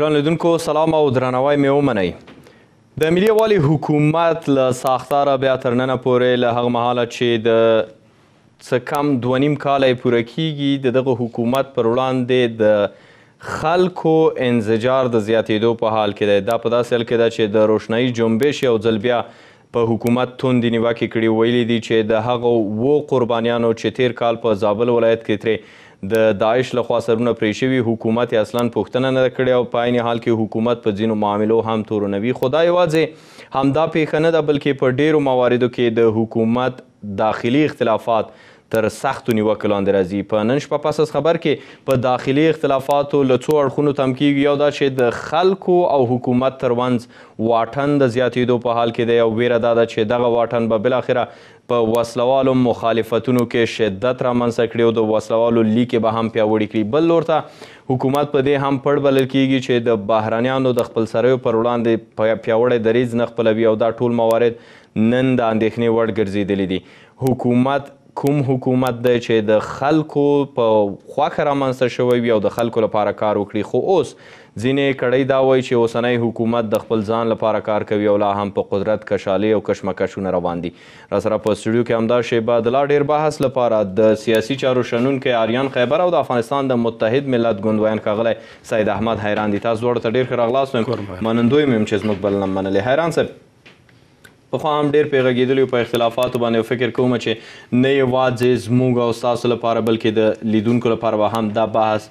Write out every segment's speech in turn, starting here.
ګران لیدونکو سلام او درناوی مې ومنئ د ملي والی حکومت له ساختاره بیا تر ننه پورې له هغه مهاله چې د څه کم دوه نیم کاله یې پوره کیږي د دغه حکومت پر وړاندې د خلکو انزجار د زیاتېدو په حال کې دی دا په داسې حال کې ده چې د روشنایي جنبش یو ځل بیا په حکومت توندې نیواکې کړي ویلي دي چې د هغو وو قربانیانو چې تیر کال په زابل ولایت کې ترې د داعش لخوا سرونه پرې شوي حکومت یې اصلا پوښتنه نه ده کړې او په عین حال کې حکومت په ځینو معاملو هم تورنوي خو دا یوازې همدا پیښه نه ده بلکې په ډیرو مواردو کې د حکومت داخلي اختلافات تر سختو نیوکو لاندې راځي په نن شپه پس از خبر کې په داخلي اختلافاتو له څو اړخونو تم کیږي یو دا چې د خلکو او حکومت ترمنځ واټن د زیاتېدو په حال کې دی او ویره دا ده چې دغه واټن به بالاخره په وسلوالو مخالفتونو کې شدت رامنځته کړي او د وسلوالو لیکې به هم پیاوړي کړي بل لور ته حکومت په دې هم پړ بلل کیږي چې د بهرانیانو د خپل سرویو پر وړاندې پیاوړی دریځ نه خپلوي او دا ټول موارد نن د اندېښنې وړ ګرځېدلی دي حکومت کوم حکومت دی چې د خلکو په خوښه رامنځته شوی وي او د خلکو لپاره کار وکړي خو اوس ځینې کړۍ دا وایي چې اوسنی حکومت د خپل ځان لپاره کار کوي او لا هم په قدرت کشالې او کشمکشونه روان دي را سره په سټوډیو کې همدا شیبه د لا ډیر بحث لپاره د سیاسي چارو شنونکي آریان خیبر او د افغانستان د متحد ملت ګوند ویان کاغلی سید احمد حیران دي تاسو دواړو ته ډیر ښه راغلاست وایم منندوی مې یم چې زموږ بلنه منلې حیران صاحب په خو هم ډیر پیغګیدلی په اختلافات باندې فکر کوم چې نه یوازې زموږ او تاسو لپاره بلکې د لیدونکو لپاره به هم دا بحث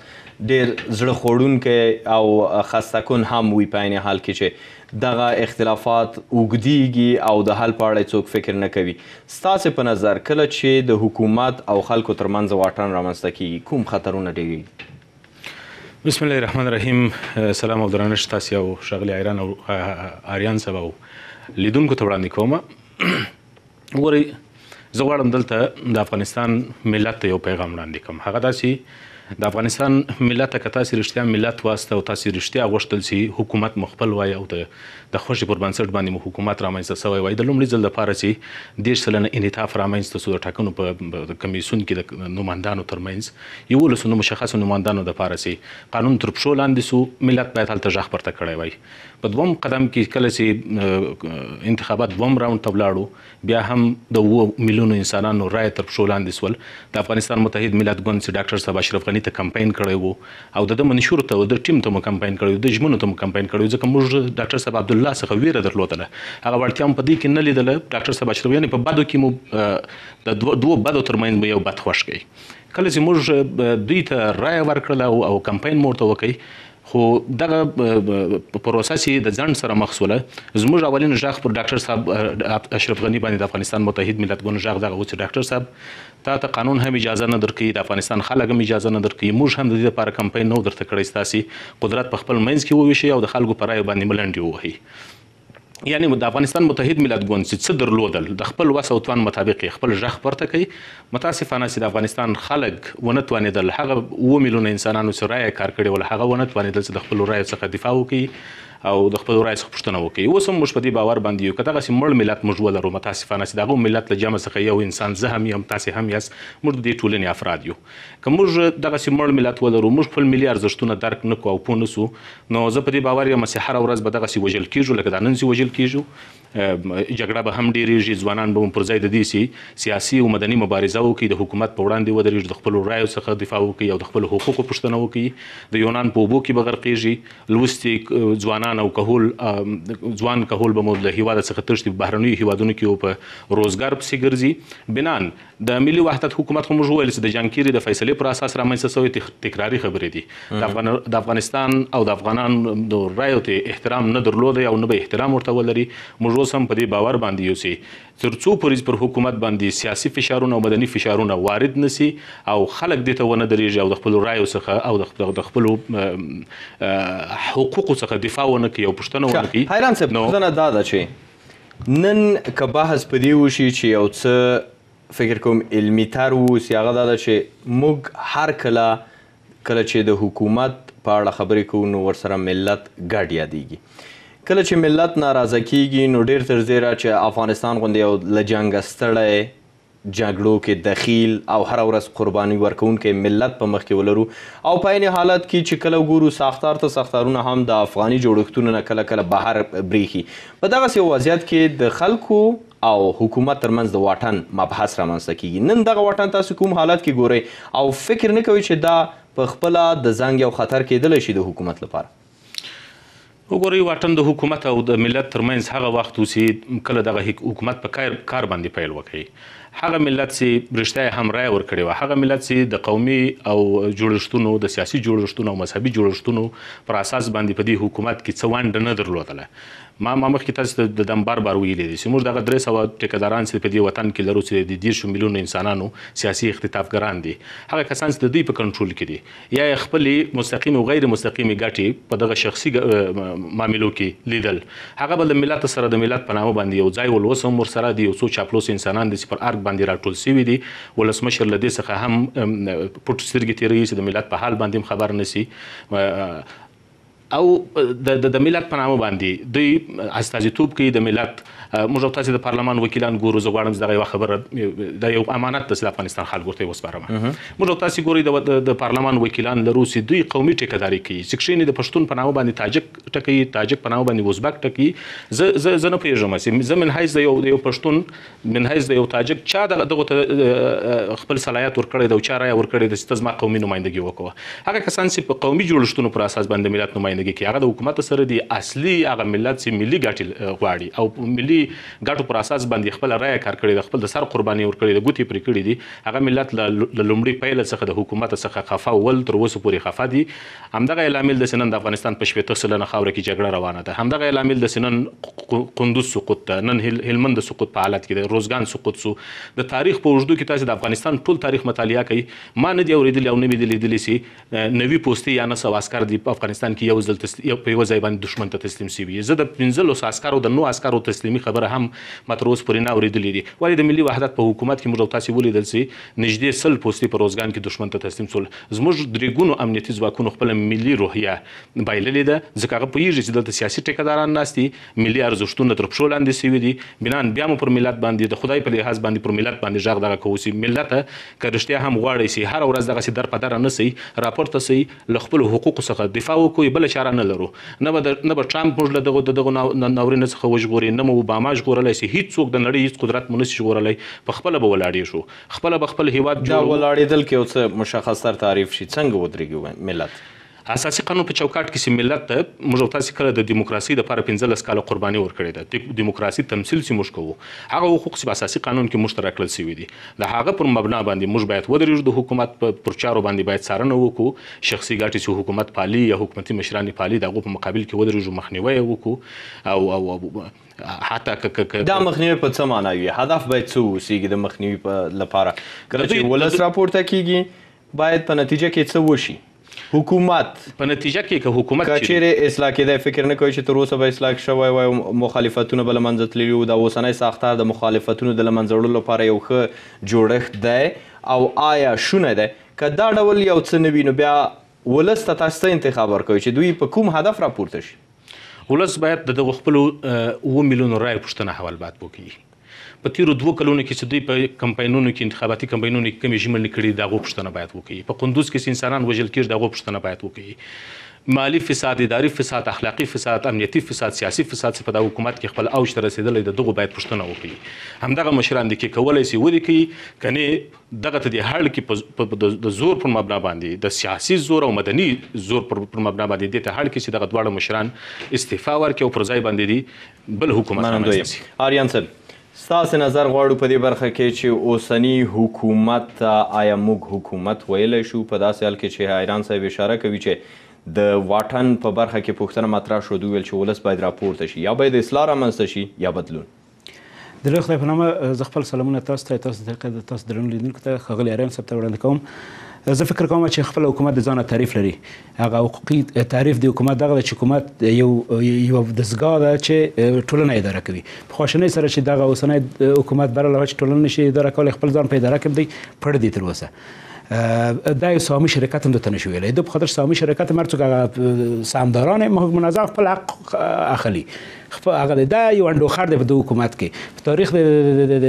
ډیر زړه خوړونکې او خستکون هم وي په عین حال کې چې دغه اختلافات وګدیږي او د حل په اړه څوک فکر نه کوي ستاسو په نظر کله چې د حکومت او خلکو ترمنځ واټن رامنځته کیږي کوم خطرونه ډیږي بسم الله الرحمن الرحیم سلام او درنښت تاسو او شغلی ایران او آریان سبا او لیدونکو ته وړاندې کوم وګورئ زه غواړم دلته د افغانستان ملت ته یو پیغام وړاندې کوم هغه دا چې د افغانستان ملت که تاسو رښتیا ملت واسطه او تاسو رښتیا غوښتل سي حکومت مو خپل وای او د خوښې پر بنسټ باندې مو حکومت رامنځته سوی وای د لومړي ځل لپاره چې دیش سلنه انعطاف رامنځته سو د ټاکنو په کمیسون کې د نوماندانو ترمنځ یو لسو مشخص نوماندانو د لپاره سي قانون تر پښو لاندې سو ملت باید هلته ځخ پرته کړی وای په دوم قدم کې کله چې انتخابات دوم راوند تبلاړو بیا هم د وو ملیونو انسانانو رائے تر پښو لاندې سول د افغانستان متحد ملت ګوند سي ډاکټر صاحب اشرف غنی غاړي ته کمپاین کړی وو او د د منشور ته د ټیم ته مو کمپاین کړی د ژمنو ته مو کمپاین کړی ځکه موږ ډاکټر صاحب عبد الله څخه ویره درلودله هغه ورته هم په دې کې نه لیدل ډاکټر صاحب اشرف یعنی په بادو کې مو د دوه بادو ترمن یو بد خوش کړي کله چې موږ دوی ته رائے ورکړل او کمپاین مورته وکړي خو دغه پروسس د ځند سره مخسوله زموږ اولین ژغ پر ډاکټر صاحب اشرف غنی باندې د افغانستان متحد ملت ګوند ژغ دغه اوس ډاکټر صاحب تا ته قانون هم اجازه نه درکې د افغانستان خلک هم اجازه نه درکې موږ هم د دې لپاره کمپاین نو درته کړی ستاسي قدرت په خپل منځ کې وویشي او د خلکو پرای باندې ملنډي ووهي یعنی د افغانستان متحد ملت ګوند چې څه درلودل د خپل وس او توان مطابق خپل ژغ پرته کوي متاسفانه چې د افغانستان خلک ونه توانیدل هغه و میلیونه انسانانو چې رایه کار کړي ول هغه ونه توانیدل چې د خپل رایه څخه دفاع وکړي او د خپل رایس خپښتنه وکړي اوس هم موږ په دې باور باندې یو کته غسی مړ ملت موږ ولرو متاسفانه چې دغه ملت له جامه څخه یو انسان زه هم یم تاسو هم یاست موږ د دې ټولنې افراد یو که موږ دغه سي مړ ملت ولرو موږ خپل ملي ارزښتونه درک نکو او پوه نسو نو زه په دې باور یم چې هر ورځ به دغه سي وجل کیږو لکه د نن سي وجل کیږو جګړه به هم ډیریږي ځوانان به پر ځای د دې سیاسي او مدني مبارزه وکړي د حکومت په وړاندې ودرېږي د خپل رایو څخه دفاع وکړي او د خپل حقوقو پوښتنه وکړي د یونان په وبو کې بغیر قیږي لوستي ځوانان زنان او کهول ځوان کهول به مو د هیواد څخه تښتي بهرنیو هیوادونو کې په روزګار پسې ګرځي بنان د ملي وحدت حکومت خو موږ ویل چې د جانکيري د فیصلې پر اساس رامنځته شوی تکراری خبرې دي د افغانستان او د افغانانو د رایو ته احترام نه درلود او نه به احترام ورته ولري موږ اوس هم په دې باور باندې یو سي ترڅو پولیس پر حکومت باندې سیاسي فشارونه او بدني فشارونه وارد نسی او خلک دته ونه درېږي او د خپل رایو څخه او د خپل حقوقو څخه دفاع ونه کوي او پښتنه ونه کوي حیران سه پښتنه دا ده چې نن که بحث پدې وشي چې یو څه فکر کوم علمی تر وو سی هغه دا چې موږ هر کله کله چې د حکومت په اړه خبرې کوو نو ورسره ملت ګډ یادېږي کله چې ملت ناراضه کیږي نو ډیر تر زیرا چې افغانستان غوندې یو لجنګ ستړی جګړو کې دخیل او هر ورځ قرباني ورکونکې ملت په مخ کې ولرو او په عین حالت کې چې کله ګورو ساختار ته ساختارونه هم د افغاني جوړښتونو نه کله کله بهر بریخي په دغسې وضعیت کې د خلکو او حکومت ترمنځ د واټن مبحث رامنځته کیږي نن دغه واټن تاسو کوم حالت کې ګورئ او فکر نه کوئ چې دا په خپله د زنګ او خطر کېدلی شي د حکومت لپاره وګورئ واټن د حکومت او د ملت ترمنځ هغه وخت اوسي کله دغه حکومت په کار باندې پیل وکړي هغه ملت چې رښتیا هم رائے ور کړی و هغه ملت چې د قومي او جوړښتونو د سیاسي جوړښتونو او مذهبي جوړښتونو پر اساس باندې په دې حکومت کې څه وند نه درلودله ما ما مخکې تاسو ته د دمبر بار ویلې دي چې موږ دغه درې سوه ټیکداران چې په دې وطن کې لرو چې د دیرشو میلیونو انسانانو سیاسي اختطافګران دي هغه کسان چې د دوی په کنټرول کې دي یا خپلې مستقیم او غیر مستقیمې ګټې په دغه شخصي معاملو کې لیدل هغه بل ملت سره د ملت په نامه باندې یو ځای ولوس هم ورسره دي یو څو چاپلوس انسانان دي چې پر ارګ باندې راټول سوي دي ولسمشر له دې څخه هم پټ سترګې تیروي چې د ملت په حال باندې خبر نسی او د د ملت په نامه باندې دوی استازیتوب کوي د ملت موږ او تاسو د پارلمان وکیلان ګورو زه غواړم چې دغه یو خبره د یو امانت د افغانستان خلکو ته وسپارم موږ او تاسو ګورئ د پارلمان وکیلان له روسي دوی قومي ټیکداري کوي سکشینې د پښتون په نامه باندې تاجک ټکی تاجک په نامه باندې وزبک ټکی زه زه زه نه پیژنم چې زه من حیز د یو د یو پښتون من حیز د یو تاجک چا دغه خپل صلاحیت ورکړی د چا رای ورکړی د ستزما قومي نمائندګي وکوه هغه کسان چې په قومي جوړښتونو پر اساس باندې ملت نمائندګي کوي هغه د حکومت سره دی اصلي هغه ملت چې ملي ګټې غواړي او ملي ګټو پر اساس باندې خپل رائے کار کړی د خپل د سر قرباني ور کړی د ګوتی پر کړی دي هغه ملت له لومړي پیل څخه د حکومت څخه خفا ول تر وسه پورې خفا دي همدغه لامل د سنن د افغانستان په شپږ سلنه خاوره کې جګړه روانه ده همدغه لامل د سنن قندوز سقوط ده نن هلمند سقوط په حالت کې ده روزګان سقوط سو د تاریخ په اوږدو کې تاسو د افغانستان ټول تاریخ مطالعه کوي ما نه دی اوریدلی او نه می دی لیدلی سي نوی پوسټي یا نه سو عسكر دی په افغانستان کې یو ځل یو په یو ځای باندې دشمن ته تسلیم شي زه د 15 عسكرو د نو عسكرو تسلیمي خبره هم ما تر اوسه پورې نه اورېدلې دي ولې د ملي وحدت په حکومت کې موږ او تاسې ولیدل چې نږدې سل پوستې په روزګان کې دښمن ته تسلیم شول زموږ درې ګونو امنیتي ځواکونو خپله ملي روحیه بایللې ده ځکه هغه پوهېږي چې دلته سیاسي ټیکهداران ناست دي ملي ارزښتونه تر پښو لاندې سوي دي بنان بیا مو پر ملت باندې د خدای په لحاظ باندې پر ملت باندې غږ دغه کوو چې ملت که رښتیا هم غواړی سي هر ورځ دغسې در په دره نه سي راپورته سي له خپلو حقوقو څخه دفاع وکړو بله چاره نه لرو نه به نه به ټرامپ موږ له دغو دغو ناورینه څخه وژغوري نه مو ماما ژغورلی سي هیڅوک د نړۍ هیڅ قدرت مو نشي ژغورلی په خپل به ولاړې شو خپل به خپل هیواد جوړو دا ولاړېدل کې اوس مشخص تر تعریف شي څنګه ودرېږي ملت اساسي قانون په چوکاټ کې ملت ته موږ او تاسو کله د دیموکراسي د لپاره 15 کال قرباني ورکړې ده دیموکراسي تمثيل چې موږ کوو هغه حقوق چې په اساسي قانون کې مشترک لسی وي دي د هغه پر مبنا باندې موږ باید ودرېږو د حکومت پر چارو باندې باید سارنه وکړو شخصي ګټې چې حکومت پالي یا حکومتي مشران پالي دغه په مقابل کې ودرېږو مخنیوي وکړو او او حتی که دا مخنیوي په څه معنی وي هدف باید څه وسیږي د مخنیوي لپاره کله چې ولس راپورته کیږي باید په نتیجه کې څه وشي حکومت په نتیجه کې که حکومت کچېرې اصلاح کېدای فکر نه کوي چې تر اوسه به اصلاح شوی وای مخالفتونه به له منځه تللي وو د اوسنی ساختار د مخالفتونو د له منځه وړلو لپاره یو ښه جوړښت دی او آیا شونه دی که دا ډول یو څه نه وي نو بیا ولس ته تاسو ته انتخاب ورکوي چې دوی په کوم هدف راپورته شي ولس باید د خپل 2 میلیون رای پښتنه حوالبات وکړي په تیرو دوه کلونو کې چې دوی په کمپاینونو کې انتخاباتي کمپاینونو کې کمی ژمن کړي دا غو پښتنه باید وکړي په قندوز کې انسانان وجل کېږي دا غو پښتنه باید وکړي مالی فساد اداري فساد اخلاقی فساد امنیتی فساد سیاسي فساد څخه د حکومت کې خپل اوج ته رسیدلې د دغه باید پښتنه وکړي همدغه مشران د کې کولای سي ودی کوي کني دغه ته د هړ کې د زور پر مبنا باندې د سیاسي زور او مدني زور پر مبنا باندې د ته هړ کې چې دغه دواړه مشران استعفا ورکړي او پر ځای باندې دي بل حکومت رامنځته شي آریان صاحب ستاسو نظر غواړو په دې برخه کې چې اوسنی حکومت آیا موږ حکومت ویلی شو په داسې حال کې چې حیران صاحب اشاره کوي چې د واټن په برخه کې پوښتنه مطرح شو دوی ویل چې ولس باید راپورته شي یا باید اصلاح رامنځته شي یا بدلون د لوی خدای په نامه زه خپل سلامونه تاسو ته تاسو د تاسو درنو لیدونکو ته ښاغلی حیران صاحب ته وړاندې کوم زه فکر کوم چې خپل حکومت د ځانه تعریف لري هغه حقوقي تعریف د حکومت دغه چې حکومت یو یو دسګاه ده چې ټولنه اداره کوي په خوشنۍ سره چې دغه اوسنۍ حکومت برله چې ټولنه شي اداره کول خپل ځان په اداره کوي پړ دي تر اوسه د سهامي شرکت هم دته نشوي لید په خاطر سهامي شرکت مرڅ سهامداران منظم خپل حق اخلي خپل هغه د یو اندوخر د حکومت کې په تاریخ د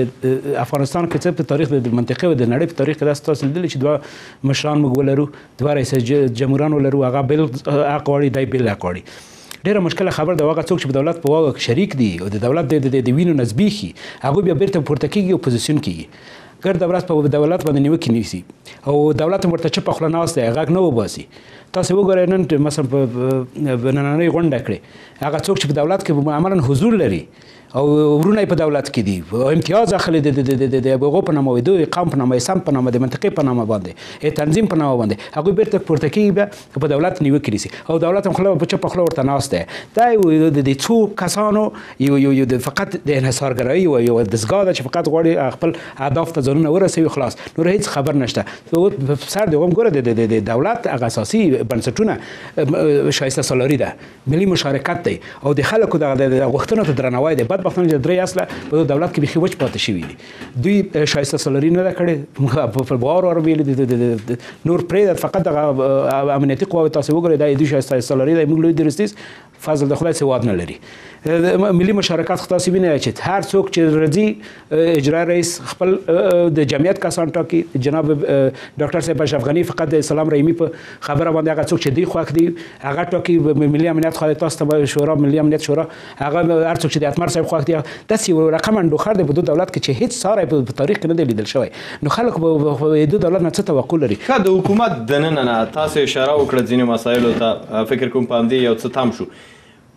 افغانستان کې څه په تاریخ د منطقې او د نړۍ په تاریخ کې داسې تاسو لیدل چې دوه مشران موږ ولرو دوه رئیس جمهوران ولرو هغه بل اقواړي دای بل اقواړي ډیره مشکله خبر ده واګه څوک چې په دولت په واګه شریک دي او د دولت د وینو نسبیخي هغه بیا بیرته پورته کیږي اپوزیشن کیږي ګرد ورځ په دولت باندې نیوکې نیسي او دولت ورته چپ خوله ناست دی غږ نه وباسي تاسو وګورئ نن مثلا په نننۍ غونډه کړې هغه څوک چې په دولت کې عملا حضور لري او ورونه په دولت کې دي او امتیاز اخلي د د د هغه په نامه دوی قام په نامه سم په نامه د منطقې په نامه باندې تنظیم په نامه باندې هغه بیرته پورته کیږي په دولت نیو کړی او دولت هم خلک په چپ خلک ورته ناست دی دا یو د څو کسانو یو یو یو فقط د انحصارګرۍ او یو د زګاده چې فقط غواړي خپل اهداف ته ځانونه ورسوي خلاص نور هیڅ خبر نشته په سر دغه ګوره د دولت هغه اساسي بنسټونه شایسته سالاری ده ملي مشارکت دی او د خلکو د غوښتنو ته درناوی دی بدبختانه چې درې اصله په دولت کې بيخي وچ پاتې شوی دي دوی شایسته سالري نه کړي موږ په باور ور ویل دي نور پرې فقط د امنیتي قواو تاسو وګورئ دا دوی شایسته سالري د موږ لوی درستیس فضل د خدای سواد نه لري ملي مشارکت خاصې ویني چې هر څوک چې رضی اجرا رئیس خپل د جمعیت کسان ټاکي جناب ډاکټر صاحب اشرفغنی فقط د اسلام رحیمی په خبره باندې هغه څوک چې دی خوښ دی هغه ټاکي ملي امنیت خدای تاسو ته شورا ملي امنیت شورا هغه هر څوک چې د اتمر صاحب خوښ دي داسې یو رقم انډوخر دی په دوه دولت کې چې هیڅ ساری په تاریخ کې نه دی لیدل شوی نو خلک به دوه دولت نه څه توقع لري که د حکومت دننه نه تاسو اشاره وکړه ځینې مسایلو ته فکر کوم په همدې یو څه تام شو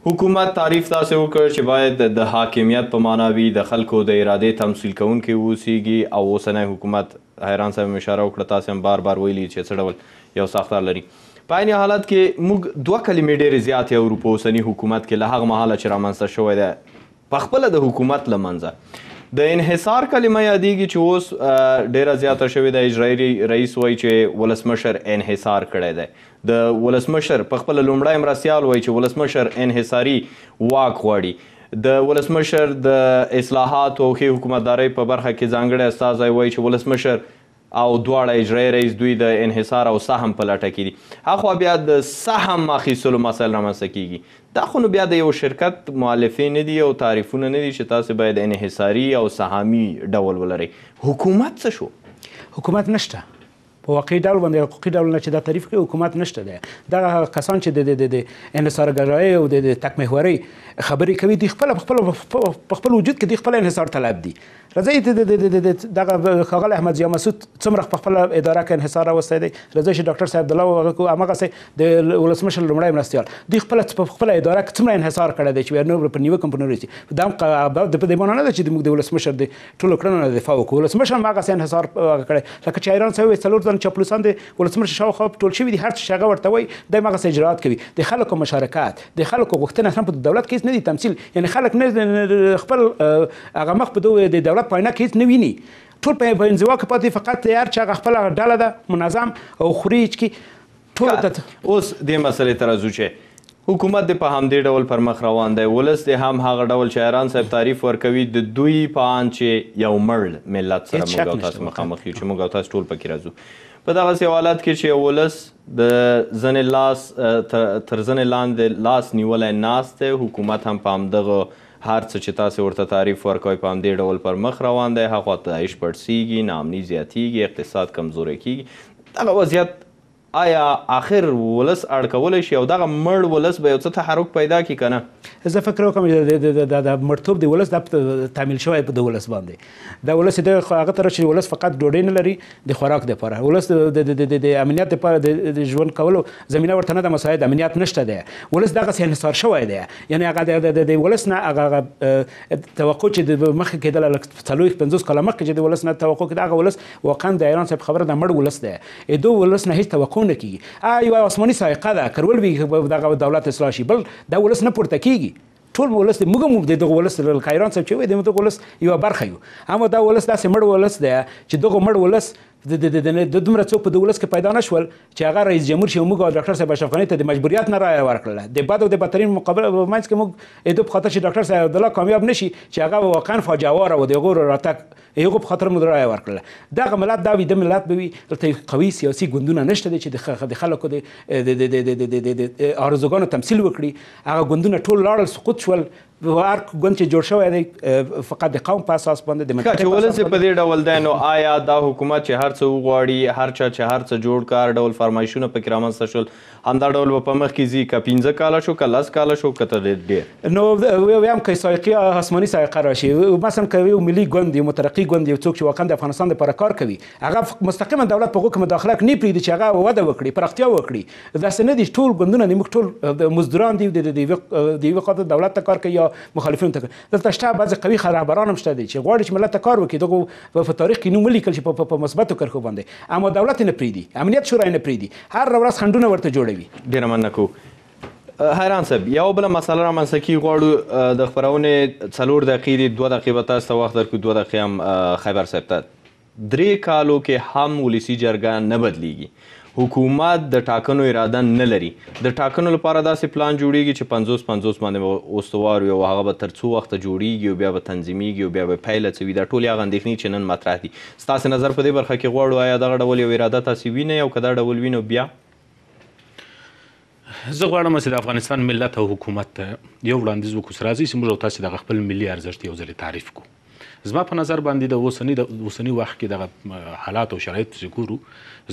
حکومت تعریف تاسو وکړ چې باید د حاکمیت په معنا وي د خلکو د اراده تمثيل کوونکې اوسيږي او اوسنۍ حکومت حیران سم اشاره وکړه تاسو هم بار بار ویلي چې څه ډول یو ساختار لري په عین حالت کې موږ دوه کلمې ډېرې زیاتې اورو په اوسنۍ حکومت کې له هغه مهاله چې رامنځته شوی دی په خپل د حکومت لمنځه د انحصار کلمه یادېږي چې اوس ډیره زیاته شوې ده اجرایي رئیس وایي چې ولسمشر انحصار کړی دی د ولسمشر په خپل لومړی مرستیال وایي چې ولسمشر انحصاري واک غواړي د ولسمشر د اصلاحات او حکومتدارۍ په برخه کې ځانګړی استاد وایي چې ولسمشر او دواړه اجرایي رئیس دوی د انحصار او سهم په لټه کې دي هاخوا بیا د سهم اخیستلو مسله رامنځته کیږي دا خو نو بیا د یو شرکت مؤلفین نه دي او تعریفونه نه دي چې تاسو باید انحصاري او سهامي ډول ولرئ حکومت څه شو حکومت نشته په واقعي ډول باندې حقوقي ډول نه چې دا تعریف کوي حکومت نشته دی دا کسان چې د د انحصارګرای او د تکمهوري خبرې کوي د خپل خپل په خپل وجود کې د خپل انحصار طلب دي راځي د دغه خغل احمد ضیا مسعود څومره په خپل اداره کې انحصار راوستی دی راځي چې ډاکټر صاحب دلو هغه کو هغه سي د ولسمشر لمړی مرستیال دوی خپل په خپل اداره کې څومره انحصار کړی دی چې نو په نیو کمپنیو کې دا د په دې معنی نه چې د ولسمشر د ټولو کړنو نه دفاع وکړي ولسمشر هغه سي انحصار کړی لکه چې ایران سوي څلور ځن چپلوسان دي ولسمشر شاوخوا ټول شوی دي هر څه هغه ورته وي د هغه اجرات کوي د خلکو مشارکت د خلکو غوښتنه هم په دولت کې نه دي تمثيل یعنی خلک نه خپل هغه مخ په دوه د دولت دولت په عینه کې هیڅ نه ویني ټول په انزوا کې پاتې فقط تیار چې هغه خپله ډله ده منظم او خوري چې ټول اوس دې مسلې ته راځو چې حکومت د په همدې ډول پر مخ روان دی ولس د هم هغه ډول شاعران صاحب تعریف ورکوي د دوی په ان چې یو مړ ملت سره موږ او تاسو مخامخ یو چې موږ او تاسو ټول پکې راځو په دغه سوالات کې چې ولس د زن لاس تر زن لاندې لاس نیولای ناس ته حکومت هم په همدغه هر څه چې تاسو ورته تعریف ورکوئ په همدې ډول پر مخ روان دی هغه تایش پړسیږي نامني زیاتیږي اقتصاد کمزوري کیږي دغه وضعیت آیا آخر ولس اړ کولای شي او دغه مړ ولس به یو څه تحرک پیدا کی کنه زه فکر کوم چې د مرتوب دی ولس د تعمیل شوی په د ولس باندې د ولس د هغه تر چې ولس فقط ډوډۍ نه لري د خوراک لپاره ولس د امنیت لپاره د ژوند کولو زمينه ورته نه د مساعد امنیت نشته دی ولس دغه انحصار شوی دی یعنی هغه د ولس نه هغه توقع چې د مخ کې د 350 کلمه کې د ولس نه توقع کې دغه ولس واقعا د ایران څخه خبره د مړ ولس دی دوه ولس نه هیڅ توقع نه کیږي ا یو آسماني سائقه ده کرول وی دغه دولت اصلاح شي بل د ولس نه پورته کیږي ټول ولس موږ هم د دغه ولس له خیران څخه چې وي د دغه ولس یو برخه یو اما دا ولس داسې مړ ولس دی چې دغه مړ ولس د د د د دومره څوک په دولس کې پیدا نشول چې هغه رئیس جمهور شي موږ او ډاکټر صاحب اشرف غني ته د مجبوریت نه رایه ورکړله د بد او د بدترین مقابله په منځ کې موږ اېدو په خاطر چې ډاکټر صاحب الله کامیاب نشي چې هغه واقعا فاجعه و د غور راتک هغه په خاطر موږ رایه ورکړله دغه ملت دا وي د ملت به وي دلته قوي سیاسي ګوندونه نشته چې د خلکو د د د د د ارزوګانو تمثيل وکړي هغه ګوندونه ټول لاړل سقوط شول هر ګوند چې جوړ شوی دی فقط د قوم په اساس باندې د منطقې چې ولنسي په دې ډول دی نو آیا دا حکومت چې هر څه وغواړي هر چا چې هر څه جوړ کار ډول فرمایشونه پکې رامنځته شول همدا ډول په مخ کې ځي ک 15 کاله شو ک 10 کاله شو ک تر ډېر نو ویم کې سایقیا آسماني سایقه راشي مثلا کوي ملي ګوند یو مترقي ګوند یو څوک چې واقعا د افغانستان لپاره کار کوي هغه مستقیما دولت په حکومت مداخله نه پریږدي چې هغه وده وکړي پرختیا وکړي دا سند ټول ګوندونه نیمه ټول مزدوران دي د دیوی قاعده دولت ته کار کوي یا مخالفینو ته دلته شته بعض قوي رهبران هم شته دي چې غواړي چې ملت ته کار وکړي دغه په تاریخ کې نوم لیکل چې په مثبتو کرښو باندې اما دولت نه پریدي امنیت شورا نه پریدي هر ورځ خندونه ورته جوړوي ډیره مننه کوم حیران صاحب یو بل مسله را منځ کې غواړو د خبرونې څلور دقیقې دي دوه دقیقې به تاسو ته وخت درکو دوه دقیقې هم خیبر صاحب ته درې کالو کې هم ولسی جرګه نه بدلیږي حکومت د ټاکنو اراده نه لري د ټاکنو لپاره داسې پلان جوړیږي چې 50 50 باندې اوستوار وي او هغه به تر څو وخت جوړیږي او بیا به تنظیمیږي او بیا به پیله څوي دا ټول هغه اندېښنې چې نن مطرح دي ستاسو نظر په دې برخه کې غواړو آیا دغه ډول یو اراده تاسو وینئ او که دا ډول وینو بیا زه غواړم چې د افغانستان ملت او حکومت یو وړاندیز وکړو سره چې موږ تاسو د خپل ملي ارزښت یو ځل تعریف کوو زما په نظر باندې د اوسنی د اوسنی وخت کې دغه حالات او شرایط چې ګورو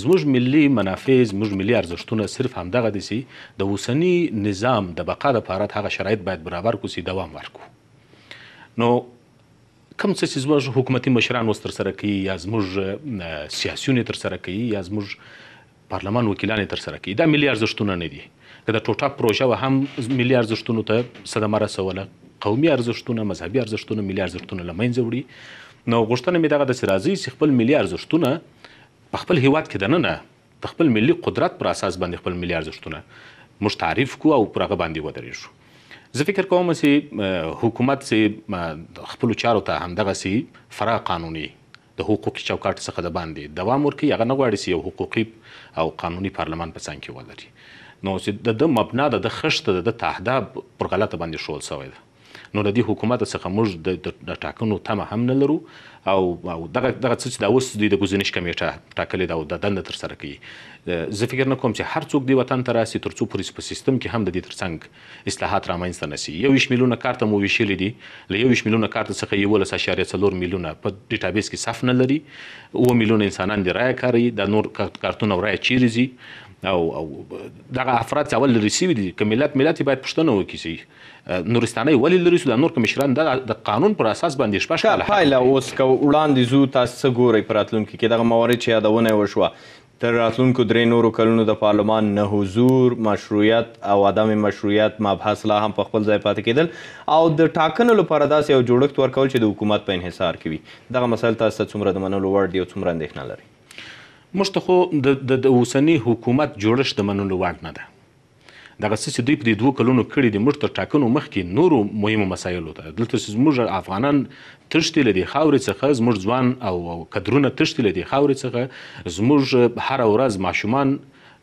زموږ ملي منافع زموږ ملي ارزښتونه صرف همدغه دي سي د اوسنی نظام د بقا لپاره هغه شرایط باید برابر کو سي دوام ورکو نو کم څه چې زموږ حکومتي مشران اوس ترسره کوي یا زموږ سیاسیون ترسره کوي یا زموږ پارلمان وکیلان ترسره کوي دا ملي ارزښتونه نه دي که د ټوټه پروژه و هم ملي ارزښتونو ته صدمه رسوله قومي ارزښتونه مذهبي ارزښتونه ملي ارزښتونه لمنځه وړي نو غوښتنه مې دغه د سرازي چې خپل ملي ارزښتونه په خپل هیواد کې دننه په خپل ملي قدرت پر اساس باندې خپل ملي ارزښتونه مش تعریف کو او پر هغه باندې ودرېږو زه فکر کوم چې حکومت سي خپل چارو ته همدغه سي فرا قانوني د حقوقي چوکاټ څخه د باندې دوام ورکړي هغه نه غواړي چې یو حقوقي او قانوني پارلمان په څنګ کې ولري نو چې د مبنا د خښت د تهداب پر غلطه باندې شول سوی ده نو له دې حکومت څخه موږ د ټاکنو تمه هم نه لرو او او دغه دغه څه چې دا اوس د ګزینش کمیټه ټاکلې ده او د دنده ترسره کوي زه فکر نه کوم چې هر څوک دی وطن ته راسي تر څو پولیس په سیستم کې هم د دې ترڅنګ اصلاحات رامنځته نشي یو ویش میلیونه کارته مو ویشلې دي له یو ویش میلیونه کارته څخه یو لس اشاریه څلور میلیونه په ډیټابیس کې صف نه لري او میلیونه انسانان دی رای کوي د نور کارتونه ورای چیرې او او دغه افراد چې اول لري سوي دي که ملت ملت باید پوښتنه وکړي چې نورستانۍ ولې لرې سو د نور که مشران د قانون پر اساس باندې شپږ کاله پایله اوس که وړاندې زو تاسو څه ګورئ په راتلونکي کې دغه موارد چې یادونه وشوه تر راتلونکو درې نورو کلونو د پارلمان نه حضور مشروعیت او عدم مشروعیت مبحث لا هم په خپل ځای پاتې کېدل او د ټاکنو لپاره داسې یو جوړښت ورکول چې د حکومت په انحصار کې وي دغه مسایل تاسو څومره د منلو وړ دي او څومره اندېښنه لري موږ ته خو د اوسني حکومت جوړښت د منلو وړ نه ده دغه څه چې دوی په دې دوو کلونو کړي دي موږ تر ټاکنو مخکې نورو مهمو مسایلو ته دلته زموږ افغانان تښتې له دې خاورې څخه زموږ ځوان او کدرونه تښتې له دې خاورې څخه زموږ هره ورځ ماشومان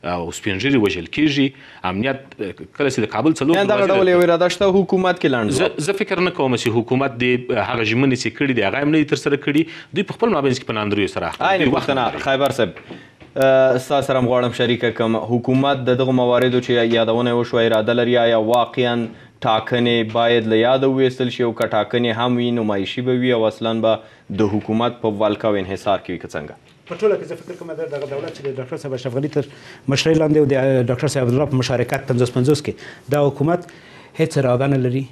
او سپینجری وژل کیږي امنیت کله چې د کابل څلور دا ډول یو اراده شته حکومت کې لاندې زه فکر نه کوم چې حکومت د هغه ژمنې چې کړې دی هغه هم نه تر سره کړي دوی په خپل مابین کې پناندري سره اخلي وخت نه خیبر صاحب ستا سره غواړم شریکه کوم حکومت د دغه مواردو چې یادونه وشوه اراده لري یا واقعا ټاکنې باید له یاده وویستل شي او که ټاکنې هم وي نمایشي به وي او اصلا به د حکومت په والکاو انحصار کې وي که څنګه په ټوله کې زه فکر کوم د دولت چې د ډاکټر صاحب اشرف غني تر مشرۍ لاندې او د ډاکټر صاحب عبدالله په مشارکت 55 کې دا حکومت هیڅ اراده نه لري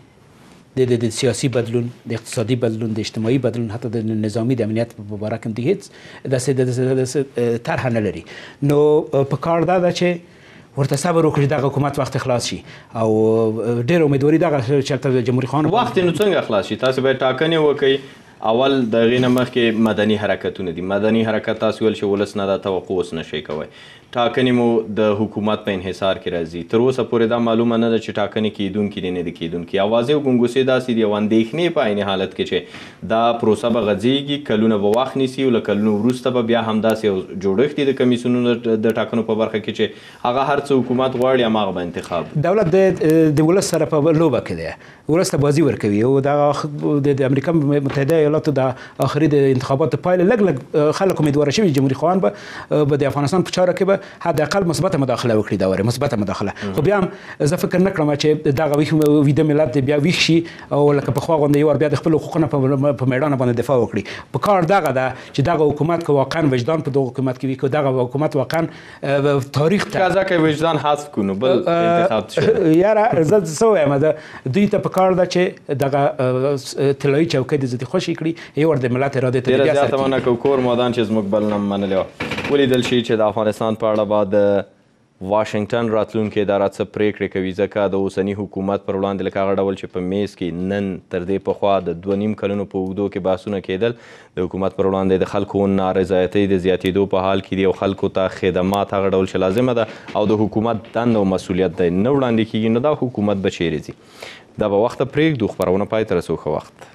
د د سیاسي بدلون د اقتصادي بدلون د اجتماعي بدلون حتی د نظامی د امنیت په مبارک هم دی هیڅ د د طرح نه لري نو په کار دا ده چې ورته صبر وکړي دغه حکومت وخت خلاص شي او ډېر امیدواري دغه چې د جمهوریت خان وخت نو څنګه خلاص شي تاسو به ټاکنې وکړي اول د غینه مخکې مدني حرکتونه دي مدني حرکت تاسو ول شو ولس نه دا توقع وس نشي کوي ټاکنې مو د حکومت په انحصار کې راځي تر اوسه پورې دا معلومه نه ده چې ټاکنې کیدونکې دي نه دي کیدونکې اوازې او ګنګوسې داسې دي او اندېښنې په عین حالت کې چې دا پروسه به غځېږي کلونه به وخت نیسي او له کلونو وروسته به بیا همداسې یو جوړښت دی د کمیسیونونو د ټاکنو په برخه کې چې هغه هر څه حکومت غواړي هماغه به انتخاب دولت د د ولس سره په لوبه کې دی ولس ته بازي ورکوي او دا د امریکا متحده ایالاتو د آخري د انتخاباتو پایله لګ لګ خلک امیدوار شوي جمهوریت خوان به د افغانستان په چاره کې به حداقل مثبت مداخله وکړي دا وره مثبت مداخله خو بیا هم زه فکر نه کړم چې دغه ویښ ویده ملت بیا ویښ شي او لکه په خوا غونډه یو بیا د خپل حقوقونه په میړانه باندې دفاع وکړي په کار دغه ده چې دغه حکومت کو واقعا وجدان په دغه حکومت کې وي کو دغه حکومت واقعا تاریخ ته ځکه وجدان حذف کونه بل انتخاب شي یاره زه څه وایم دا دوی ته په کار ده چې دغه تلوي چوکۍ د زدي خوشي کړي یو ور د ملت اراده ته بیا سره ډیره زیاته منه کور مودان چې زموږ بل نه منلی ولیدل شي چې د افغانستان په اړه به د واشنگټن راتلونکي اداره څه پریکړې کوي ځکه د اوسني حکومت پر وړاندې لکه هغه ډول چې په میز کې نن تر دې پخوا د دوه نیم کلونو په اوږدو کې بحثونه کېدل د حکومت پر وړاندې د خلکو نارضایتۍ د زیاتېدو په حال کې دي او خلکو ته خدمات هغه ډول چې لازمه ده او د حکومت دنده او مسؤلیت دی نه وړاندې کېږي نو دا حکومت به چیرې ځي دا به وخته پرېږدو خپرونه پای ته رسو ښه وخت